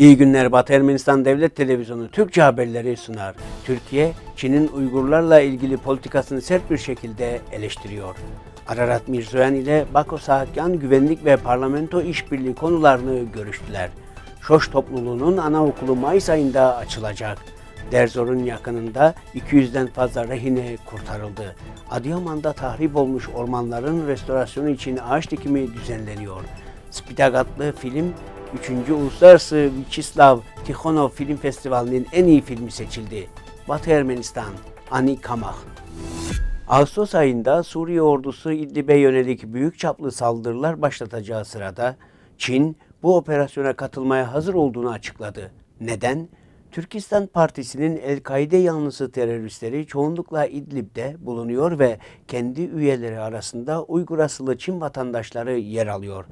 İyi günler Batı Ermenistan Devlet Televizyonu Türkçe haberleri sunar. Türkiye, Çin'in Uygurlarla ilgili politikasını sert bir şekilde eleştiriyor. Ararat Mirzoyan ile Bako Sahakyan güvenlik ve parlamento işbirliği konularını görüştüler. Şoş topluluğunun anaokulu Mayıs ayında açılacak. Derzor'un yakınında 200'den fazla rehine kurtarıldı. Adıyaman'da tahrip olmuş ormanların restorasyonu için ağaç dikimi düzenleniyor. Spitagatlı film 3. Uluslararası Vyacheslav Tikhonov Film Festivali'nin en iyi filmi seçildi. Batı Ermenistan, Ani Kamah. Ağustos ayında Suriye ordusu İdlib'e yönelik büyük çaplı saldırılar başlatacağı sırada Çin bu operasyona katılmaya hazır olduğunu açıkladı. Neden? Türkistan Partisi'nin El-Kaide yanlısı teröristleri çoğunlukla İdlib'de bulunuyor ve kendi üyeleri arasında Uygur asıllı Çin vatandaşları yer alıyor.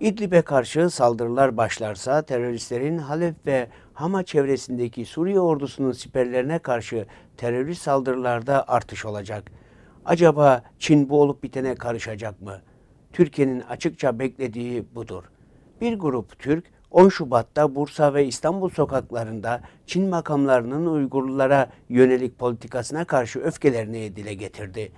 İdlib'e karşı saldırılar başlarsa teröristlerin Halep ve Hama çevresindeki Suriye ordusunun siperlerine karşı terörist saldırılarda artış olacak. Acaba Çin bu olup bitene karışacak mı? Türkiye'nin açıkça beklediği budur. Bir grup Türk 10 Şubat'ta Bursa ve İstanbul sokaklarında Çin makamlarının Uygurlulara yönelik politikasına karşı öfkelerini dile getirdi.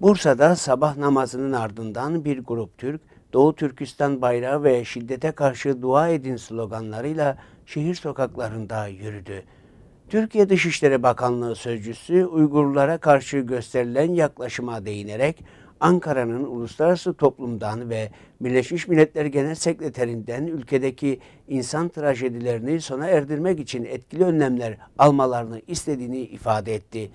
Bursa'da sabah namazının ardından bir grup Türk Doğu Türkistan bayrağı ve şiddete karşı dua edin sloganlarıyla şehir sokaklarında yürüdü. Türkiye Dışişleri Bakanlığı sözcüsü Uygurlara karşı gösterilen yaklaşıma değinerek Ankara'nın uluslararası toplumdan ve Birleşmiş Milletler Genel Sekreterinden ülkedeki insan trajedilerini sona erdirmek için etkili önlemler almalarını istediğini ifade etti.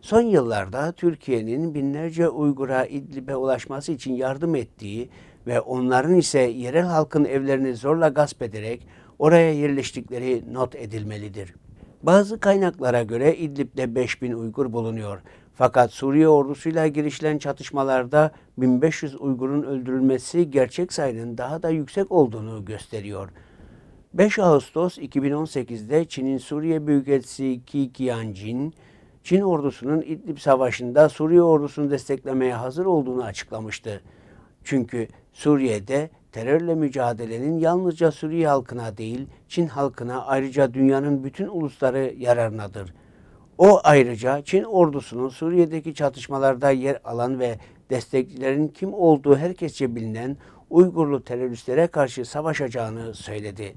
Son yıllarda Türkiye'nin binlerce Uygur'a İdlib'e ulaşması için yardım ettiği ve onların ise yerel halkın evlerini zorla gasp ederek oraya yerleştikleri not edilmelidir. Bazı kaynaklara göre İdlib'de 5000 Uygur bulunuyor. Fakat Suriye ordusuyla girişilen çatışmalarda 1500 Uygur'un öldürülmesi gerçek sayının daha da yüksek olduğunu gösteriyor. 5 Ağustos 2018'de Çin'in Suriye Büyükelçisi Ki Qianjin, Çin ordusunun İdlib Savaşı'nda Suriye ordusunu desteklemeye hazır olduğunu açıklamıştı. Çünkü Suriye'de terörle mücadelenin yalnızca Suriye halkına değil, Çin halkına ayrıca dünyanın bütün ulusları yararınadır. O ayrıca Çin ordusunun Suriye'deki çatışmalarda yer alan ve destekçilerin kim olduğu herkesçe bilinen Uygurlu teröristlere karşı savaşacağını söyledi.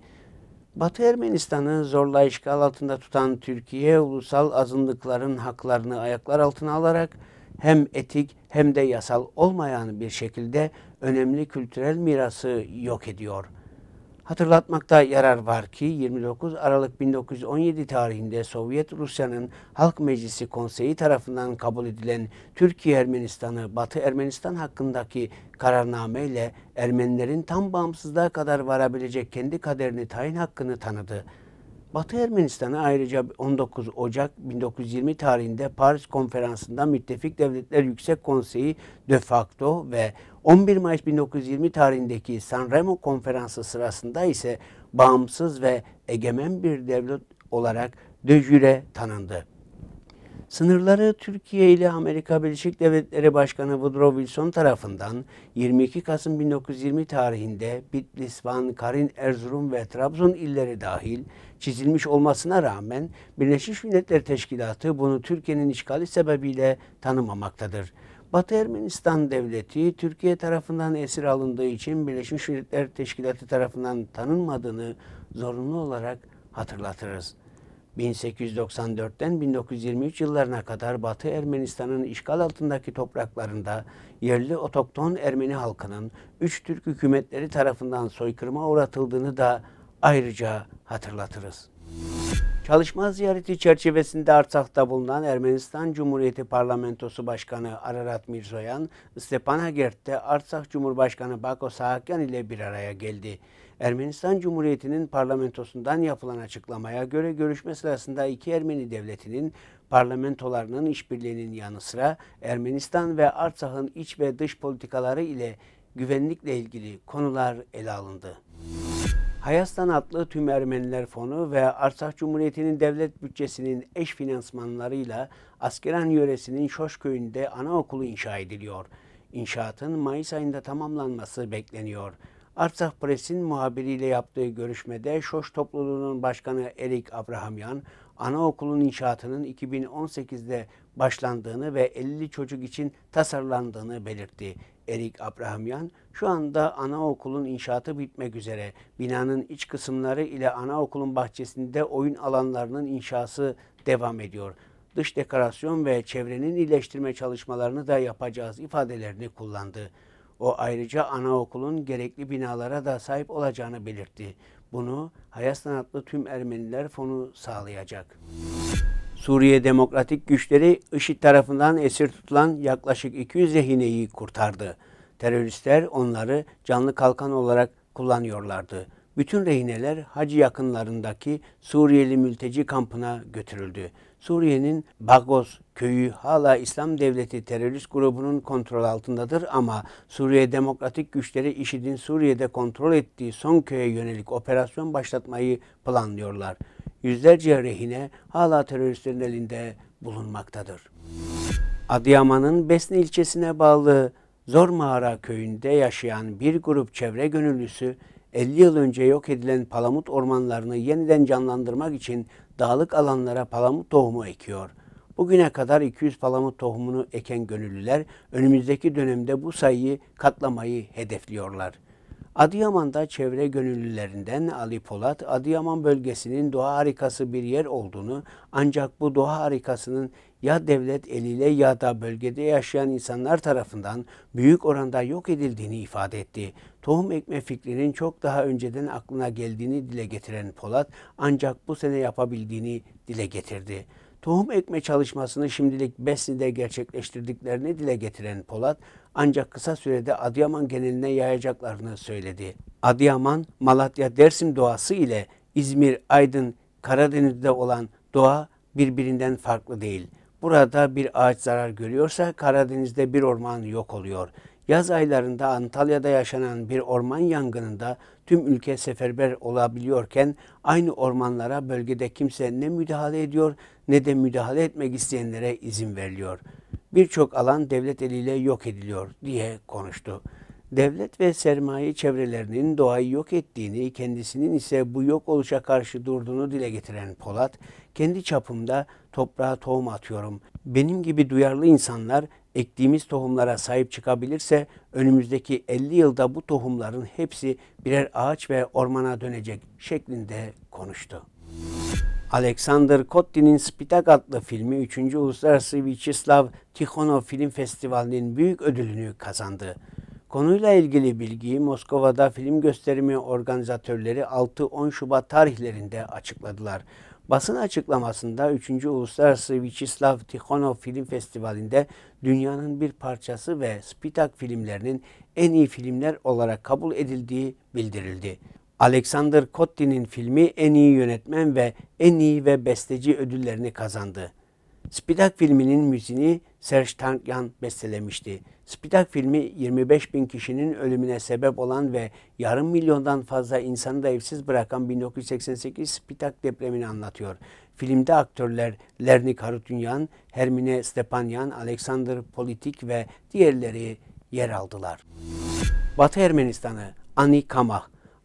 Batı Ermenistan'ı zorla işgal altında tutan Türkiye, ulusal azınlıkların haklarını ayaklar altına alarak hem etik hem de yasal olmayan bir şekilde önemli kültürel mirası yok ediyor. Hatırlatmakta yarar var ki 29 Aralık 1917 tarihinde Sovyet Rusya'nın Halk Meclisi Konseyi tarafından kabul edilen Türkiye Ermenistan'ı Batı Ermenistan hakkındaki kararname ile Ermenilerin tam bağımsızlığa kadar varabilecek kendi kaderini tayin hakkını tanıdı. Batı Ermenistan'a ayrıca 19 Ocak 1920 tarihinde Paris Konferansı'ndan Müttefik Devletler Yüksek Konseyi de facto ve 11 Mayıs 1920 tarihindeki San Remo Konferansı sırasında ise bağımsız ve egemen bir devlet olarak de jure tanındı. Sınırları Türkiye ile Amerika Birleşik Devletleri Başkanı Woodrow Wilson tarafından 22 Kasım 1920 tarihinde Bitlis, Van, Karin, Erzurum ve Trabzon illeri dahil çizilmiş olmasına rağmen Birleşmiş Milletler Teşkilatı bunu Türkiye'nin işgali sebebiyle tanımamaktadır. Batı Ermenistan Devleti Türkiye tarafından esir alındığı için Birleşmiş Milletler Teşkilatı tarafından tanınmadığını zorunlu olarak hatırlatırız. 1894'ten 1923 yıllarına kadar Batı Ermenistan'ın işgal altındaki topraklarında yerli otokton Ermeni halkının üç Türk hükümetleri tarafından soykırıma uğratıldığını da ayrıca hatırlatırız. Çalışma ziyareti çerçevesinde Artsak'ta bulunan Ermenistan Cumhuriyeti Parlamentosu Başkanı Ararat Mirzoyan, Stepanakert'te Artsakh Cumhurbaşkanı Bako Saakyan ile bir araya geldi. Ermenistan Cumhuriyeti'nin parlamentosundan yapılan açıklamaya göre görüşme sırasında iki Ermeni devletinin parlamentolarının işbirliğinin yanı sıra Ermenistan ve Artsakh'ın iç ve dış politikaları ile güvenlikle ilgili konular ele alındı. Hayastan adlı Tüm Ermeniler Fonu ve Arsak Cumhuriyeti'nin devlet bütçesinin eş finansmanlarıyla Askeran yöresinin Şoş köyünde anaokulu inşa ediliyor. İnşaatın Mayıs ayında tamamlanması bekleniyor. Arsak Pres'in muhabiriyle yaptığı görüşmede Şoş topluluğunun başkanı Erik Abrahamyan, anaokulun inşaatının 2018'de başlandığını ve 50 çocuk için tasarlandığını belirtti. Erik Abrahamyan, şu anda anaokulun inşaatı bitmek üzere. Binanın iç kısımları ile anaokulun bahçesinde oyun alanlarının inşası devam ediyor. Dış dekorasyon ve çevrenin iyileştirme çalışmalarını da yapacağız ifadelerini kullandı. O ayrıca anaokulun gerekli binalara da sahip olacağını belirtti. Bunu Hayat Sanatlı Tüm Ermeniler Fonu sağlayacak. Suriye Demokratik Güçleri IŞİD tarafından esir tutulan yaklaşık 200 rehineyi kurtardı. Teröristler onları canlı kalkan olarak kullanıyorlardı. Bütün rehineler Hacı yakınlarındaki Suriyeli mülteci kampına götürüldü. Suriye'nin Bagos köyü hala İslam Devleti terörist grubunun kontrol altındadır ama Suriye Demokratik Güçleri IŞİD'in Suriye'de kontrol ettiği son köye yönelik operasyon başlatmayı planlıyorlar. Yüzlerce rehine hala teröristlerin elinde bulunmaktadır. Adıyaman'ın Besne ilçesine bağlı Zor Mağara köyünde yaşayan bir grup çevre gönüllüsü 50 yıl önce yok edilen palamut ormanlarını yeniden canlandırmak için dağlık alanlara palamut tohumu ekiyor. Bugüne kadar 200 palamut tohumunu eken gönüllüler önümüzdeki dönemde bu sayıyı katlamayı hedefliyorlar. Adıyaman'da çevre gönüllülerinden Ali Polat, Adıyaman bölgesinin doğa harikası bir yer olduğunu ancak bu doğa harikasının ya devlet eliyle ya da bölgede yaşayan insanlar tarafından büyük oranda yok edildiğini ifade etti. Tohum ekme fikrinin çok daha önceden aklına geldiğini dile getiren Polat ancak bu sene yapabildiğini dile getirdi tohum ekme çalışmasını şimdilik Besni'de gerçekleştirdiklerini dile getiren Polat, ancak kısa sürede Adıyaman geneline yayacaklarını söyledi. Adıyaman, Malatya, Dersim doğası ile İzmir, Aydın, Karadeniz'de olan doğa birbirinden farklı değil. Burada bir ağaç zarar görüyorsa Karadeniz'de bir orman yok oluyor.'' Yaz aylarında Antalya'da yaşanan bir orman yangınında tüm ülke seferber olabiliyorken aynı ormanlara bölgede kimse ne müdahale ediyor ne de müdahale etmek isteyenlere izin veriliyor. Birçok alan devlet eliyle yok ediliyor diye konuştu. Devlet ve sermaye çevrelerinin doğayı yok ettiğini, kendisinin ise bu yok oluşa karşı durduğunu dile getiren Polat, kendi çapımda toprağa tohum atıyorum. Benim gibi duyarlı insanlar ektiğimiz tohumlara sahip çıkabilirse önümüzdeki 50 yılda bu tohumların hepsi birer ağaç ve ormana dönecek şeklinde konuştu. Alexander Kotti'nin Spitak adlı filmi 3. Uluslararası Vyacheslav Tikhonov Film Festivali'nin büyük ödülünü kazandı. Konuyla ilgili bilgiyi Moskova'da film gösterimi organizatörleri 6-10 Şubat tarihlerinde açıkladılar. Basın açıklamasında 3. Uluslararası Vyacheslav Tikhonov Film Festivali'nde dünyanın bir parçası ve Spitak filmlerinin en iyi filmler olarak kabul edildiği bildirildi. Alexander Kotti'nin filmi en iyi yönetmen ve en iyi ve besteci ödüllerini kazandı. Spidak filminin müziğini Serge Tankian bestelemişti. Spidak filmi 25 bin kişinin ölümüne sebep olan ve yarım milyondan fazla insanı da evsiz bırakan 1988 Spidak depremini anlatıyor. Filmde aktörler Lernik Harutunyan, Hermine Stepanyan, Alexander Politik ve diğerleri yer aldılar. Batı Ermenistan'ı Ani Ani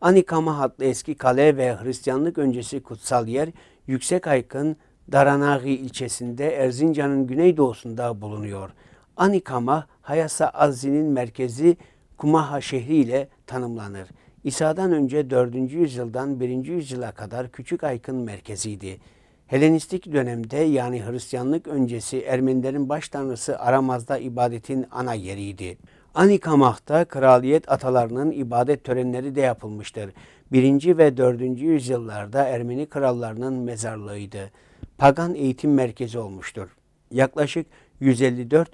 Anikamah adlı eski kale ve Hristiyanlık öncesi kutsal yer, yüksek aykın, Daranagi ilçesinde Erzincan'ın güneydoğusunda bulunuyor. Anikama, Hayasa Azzi'nin merkezi Kumaha şehri ile tanımlanır. İsa'dan önce 4. yüzyıldan 1. yüzyıla kadar Küçük Aykın merkeziydi. Helenistik dönemde yani Hristiyanlık öncesi Ermenilerin baş tanrısı Aramaz'da ibadetin ana yeriydi. Anikamah'ta kraliyet atalarının ibadet törenleri de yapılmıştır. 1. ve 4. yüzyıllarda Ermeni krallarının mezarlığıydı pagan eğitim merkezi olmuştur. Yaklaşık 154-222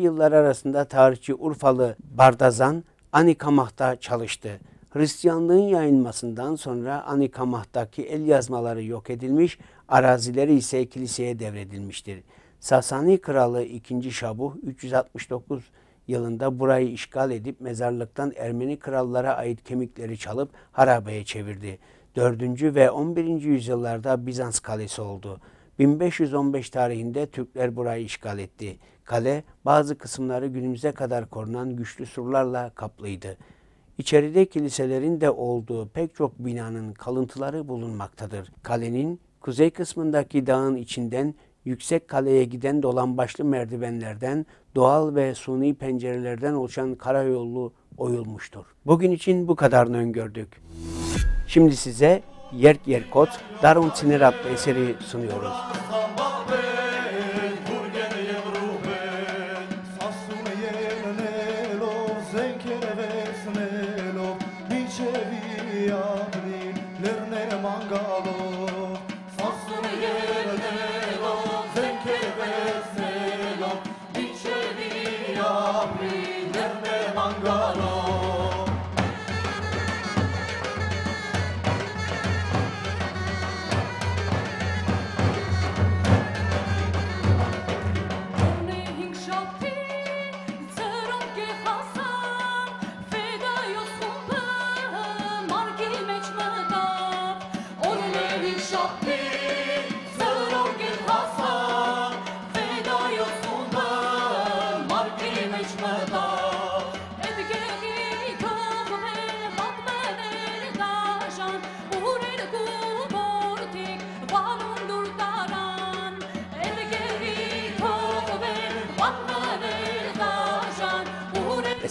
yıllar arasında tarihçi Urfalı Bardazan Anikamah'ta çalıştı. Hristiyanlığın yayılmasından sonra Anikamah'taki el yazmaları yok edilmiş, arazileri ise kiliseye devredilmiştir. Sasani kralı 2. Şabuh 369 yılında burayı işgal edip mezarlıktan Ermeni krallara ait kemikleri çalıp harabeye çevirdi. 4. ve 11. yüzyıllarda Bizans kalesi oldu. 1515 tarihinde Türkler burayı işgal etti. Kale bazı kısımları günümüze kadar korunan güçlü surlarla kaplıydı. İçeride kiliselerin de olduğu pek çok binanın kalıntıları bulunmaktadır. Kalenin kuzey kısmındaki dağın içinden yüksek kaleye giden dolambaçlı merdivenlerden, doğal ve suni pencerelerden oluşan karayollu oyulmuştur. Bugün için bu kadarını öngördük. Şimdi size yer yer koç darun sinirap eseri sunuyoruz.